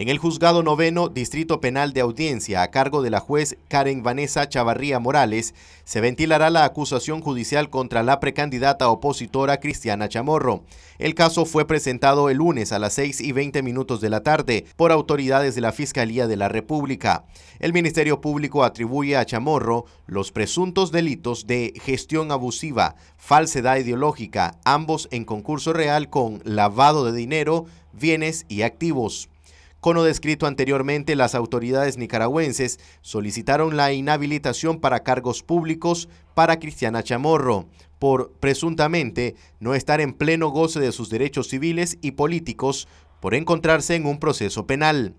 en el Juzgado Noveno Distrito Penal de Audiencia a cargo de la juez Karen Vanessa Chavarría Morales, se ventilará la acusación judicial contra la precandidata opositora Cristiana Chamorro. El caso fue presentado el lunes a las 6 y 20 minutos de la tarde por autoridades de la Fiscalía de la República. El Ministerio Público atribuye a Chamorro los presuntos delitos de gestión abusiva, falsedad ideológica, ambos en concurso real con lavado de dinero, bienes y activos. Con lo descrito anteriormente, las autoridades nicaragüenses solicitaron la inhabilitación para cargos públicos para Cristiana Chamorro por presuntamente no estar en pleno goce de sus derechos civiles y políticos por encontrarse en un proceso penal.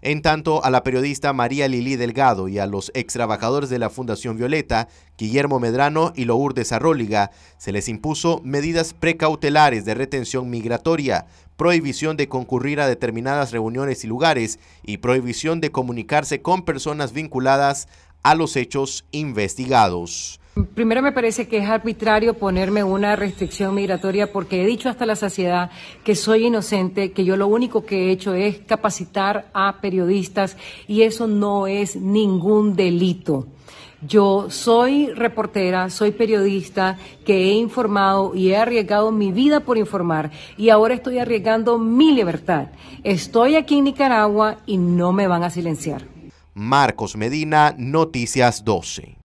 En tanto, a la periodista María Lili Delgado y a los ex trabajadores de la Fundación Violeta, Guillermo Medrano y Lourdes Arróliga, se les impuso medidas precautelares de retención migratoria prohibición de concurrir a determinadas reuniones y lugares y prohibición de comunicarse con personas vinculadas a los hechos investigados. Primero me parece que es arbitrario ponerme una restricción migratoria porque he dicho hasta la saciedad que soy inocente, que yo lo único que he hecho es capacitar a periodistas y eso no es ningún delito. Yo soy reportera, soy periodista, que he informado y he arriesgado mi vida por informar y ahora estoy arriesgando mi libertad. Estoy aquí en Nicaragua y no me van a silenciar. Marcos Medina, Noticias 12.